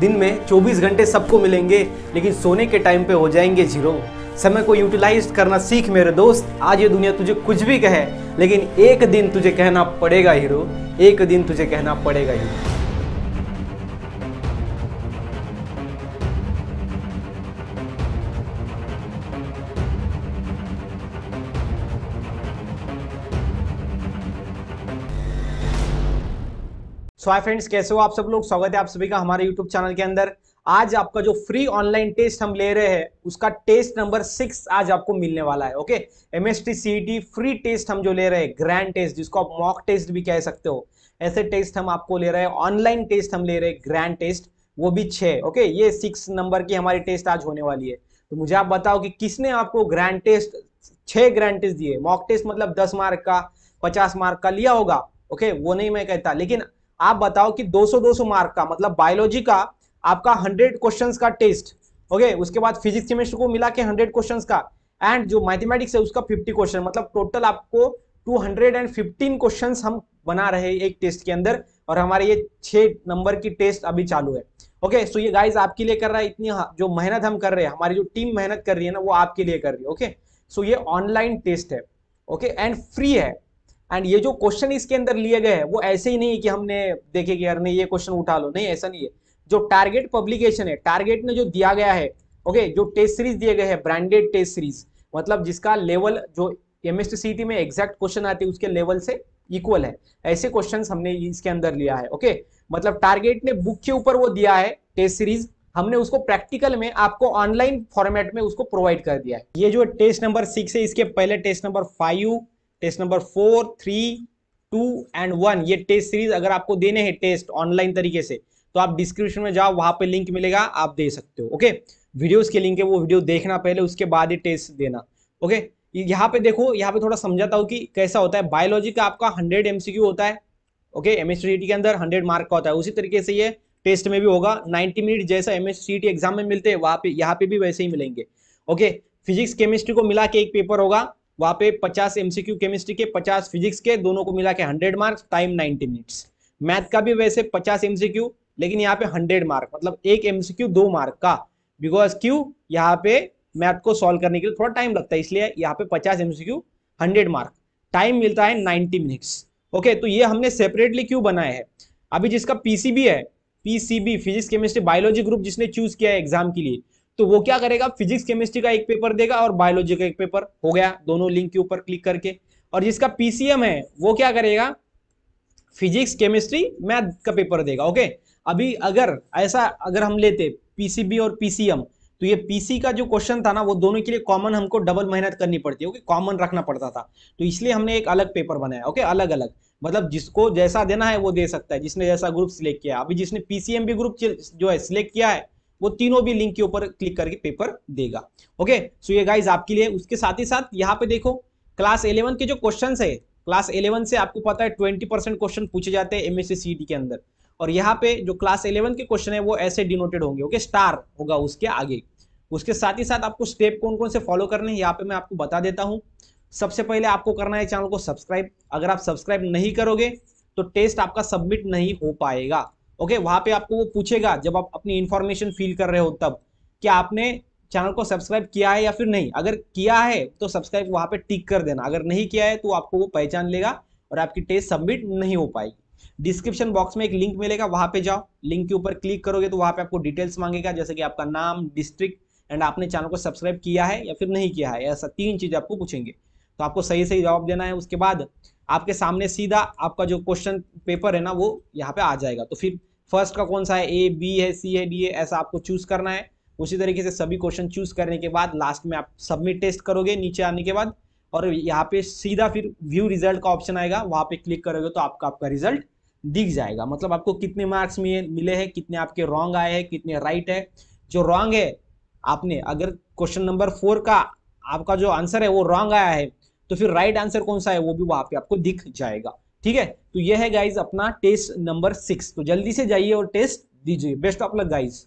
दिन में 24 घंटे सबको मिलेंगे लेकिन सोने के टाइम पे हो जाएंगे जीरो समय को यूटिलाइज करना सीख मेरे दोस्त आज ये दुनिया तुझे कुछ भी कहे लेकिन एक दिन तुझे कहना पड़ेगा हीरो एक दिन तुझे कहना पड़ेगा हीरो सो हाय फ्रेंड्स कैसे हो आप सब लोग स्वागत है आप सभी का हमारे यूट्यूब चैनल के अंदर आज आपका जो फ्री ऑनलाइन टेस्ट हम ले रहे हैं उसका टेस्ट नंबर सिक्स आज आपको मिलने वाला है okay M S T C T free test हम जो ले रहे हैं ग्रैंड टेस्ट जिसको आप मॉक टेस्ट भी कह सकते हो ऐसे टेस्ट हम आपको ले रहे हैं ऑनलाइन टेस्ट हम ले रहे हैं ग्रैंड टेस्ट वो भी छे ओके ये सिक्स नंबर की हमारी टेस्ट आज होने वाली है तो मुझे आप बताओ कि किसने आपको ग्रैंड टेस्ट छह ग्रैंड टेस्ट दिए मॉक टेस्ट मतलब दस मार्क का पचास मार्क का लिया होगा ओके वो नहीं मैं कहता लेकिन आप बताओ कि 200 200 मार्क का मतलब बायोलॉजी का आपका 100 क्वेश्चंस का टेस्ट ओके उसके बाद फिजिक्स केमिस्ट्री को मिला के हंड्रेड क्वेश्चन का एंड जो मैथमेटिक्स है उसका फिफ्टी क्वेश्चन मतलब टोटल आपको टू हंड्रेड हम बना रहे एक टेस्ट के अंदर और हमारे ये छह नंबर की टेस्ट अभी चालू है ओके सो ये गाइज आपके लिए कर रहा है इतनी जो मेहनत हम कर रहे हैं हमारी जो टीम मेहनत कर रही है ना वो आपके लिए कर रही है ओके सो ये ऑनलाइन टेस्ट है ओके एंड फ्री है एंड ये जो क्वेश्चन इसके अंदर लिए गए हैं वो ऐसे ही नहीं कि हमने देखे कि यार नहीं ये क्वेश्चन उठा लो नहीं ऐसा नहीं है जो टारगेट पब्लिकेशन है टारगेट ने जो दिया गया है ओके जो टेस्ट सीरीज दिए गए हैं ब्रांडेड टेस्ट सीरीज मतलब जिसका लेवल जो एमएसटी में एग्जैक्ट क्वेश्चन आते हैं उसके लेवल से इक्वल है ऐसे क्वेश्चन हमने इसके अंदर लिया है ओके मतलब टारगेट ने बुक के ऊपर वो दिया है टेस्ट सीरीज हमने उसको प्रैक्टिकल में आपको ऑनलाइन फॉर्मेट में उसको प्रोवाइड कर दिया है ये जो टेस्ट नंबर सिक्स है इसके पहले test number five test number four three two and one ये टेस्ट सीरीज अगर आपको देने हैं टेस्ट ऑनलाइन तरीके से तो आप डिस्क्रिप्शन में जाओ वहां पे लिंक मिलेगा आप दे सकते हो ओके वीडियोस के लिंक है वो वीडियो देखना पहले उसके बाद ही टेस्ट देना ओके यहाँ पे देखो यहाँ पे थोड़ा समझाता हूँ कि कैसा होता है बायोलॉजी का आपका हंड्रेड एमसीक्यू होता है ओके एस के अंदर हंड्रेड मार्क का होता है उसी तरीके से ये टेस्ट में भी होगा नाइनटी मिनट जैसा एमएसटी एग्जाम में मिलते हैं वहाँ पे यहाँ पे भी वैसे ही मिलेंगे ओके फिजिक्स केमिस्ट्री को मिला के एक पेपर होगा वहां पे 50 एमसीक्यू केमिस्ट्री के 50 फिजिक्स के दोनों को मिला के hundred marks time 90 minutes math का भी वैसे 50 एमसीक्यू लेकिन यहाँ पे 100 मार्क मतलब एक एमसीक्यू दो मार्क का बिकॉज क्यू यहाँ पे मैथ को सॉल्व करने के लिए थोड़ा टाइम लगता है इसलिए यहाँ पे 50 एमसीक्यू 100 मार्क टाइम मिलता है नाइनटी मिनट्स ओके तो ये हमने सेपरेटली क्यों बनाया है अभी जिसका पीसीबी है PCB physics chemistry biology group जिसने चूज किया है एग्जाम के लिए तो वो क्या करेगा फिजिक्स केमिस्ट्री का एक पेपर देगा और बायोलॉजी का एक पेपर हो गया दोनों लिंक के ऊपर क्लिक करके और जिसका पीसीएम है वो क्या करेगा फिजिक्स केमिस्ट्री मैथ का पेपर देगा ओके अभी अगर ऐसा अगर हम लेते पीसीबी और पीसीएम तो ये पीसी का जो क्वेश्चन था ना वो दोनों के लिए कॉमन हमको डबल मेहनत करनी पड़ती है ओके कॉमन रखना पड़ता था तो इसलिए हमने एक अलग पेपर बनाया ओके अलग अलग मतलब जिसको जैसा देना है वो दे सकता है जिसने जैसा ग्रुप सिलेक्ट किया अभी जिसने पीसीएम भी ग्रुप जो है सिलेक्ट किया है वो तीनों भी लिंक के ऊपर क्लिक करके पेपर देगा ओके सो ये गाइज आपके लिए उसके साथ ही साथ यहाँ पे देखो क्लास इलेवन के जो क्वेश्चन है क्लास इलेवन से आपको पता है ट्वेंटी परसेंट क्वेश्चन पूछे जाते हैं एमएससी के अंदर और यहाँ पे जो क्लास इलेवन के क्वेश्चन है वो ऐसे डिनोटेड होंगे ओके स्टार होगा उसके आगे उसके साथ ही साथ आपको स्टेप कौन कौन से फॉलो करने हैं यहाँ पे मैं आपको बता देता हूँ सबसे पहले आपको करना है चैनल को सब्सक्राइब अगर आप सब्सक्राइब नहीं करोगे तो टेस्ट आपका सबमिट नहीं हो पाएगा ओके वहां पे आपको वो पूछेगा जब आप अपनी इन्फॉर्मेशन फील कर रहे हो तब कि आपने चैनल को सब्सक्राइब किया है या फिर नहीं अगर किया है तो सब्सक्राइब वहां पे टिक कर देना अगर नहीं किया है तो आपको वो पहचान लेगा और आपकी टेस्ट सबमिट नहीं हो पाएगी डिस्क्रिप्शन बॉक्स में एक लिंक मिलेगा वहां पे जाओ लिंक के ऊपर क्लिक करोगे तो वहां पे आपको डिटेल्स मांगेगा जैसे कि आपका नाम डिस्ट्रिक्ट एंड आपने चैनल को सब्सक्राइब किया है या फिर नहीं किया है ऐसा तीन चीज आपको पूछेंगे तो आपको सही सही जवाब देना है उसके बाद आपके सामने सीधा आपका जो क्वेश्चन पेपर है ना वो यहाँ पे आ जाएगा तो फिर फर्स्ट का कौन सा है ए बी है सी है डी है ऐसा आपको चूज करना है उसी तरीके से सभी क्वेश्चन चूज करने के बाद लास्ट में आप सबमिट टेस्ट करोगे नीचे आने के बाद और यहाँ पे सीधा फिर व्यू रिजल्ट का ऑप्शन आएगा वहाँ पे क्लिक करोगे तो आपका आपका रिजल्ट दिख जाएगा मतलब आपको कितने मार्क्स मिले हैं कितने आपके रॉन्ग आए हैं कितने राइट है जो रॉन्ग है आपने अगर क्वेश्चन नंबर फोर का आपका जो आंसर है वो रॉन्ग आया है तो फिर राइट right आंसर कौन सा है वो भी वहां पे आपको दिख जाएगा ठीक है तो ये है गाइज अपना टेस्ट नंबर सिक्स तो जल्दी से जाइए और टेस्ट दीजिए बेस्ट ऑफ लक गाइज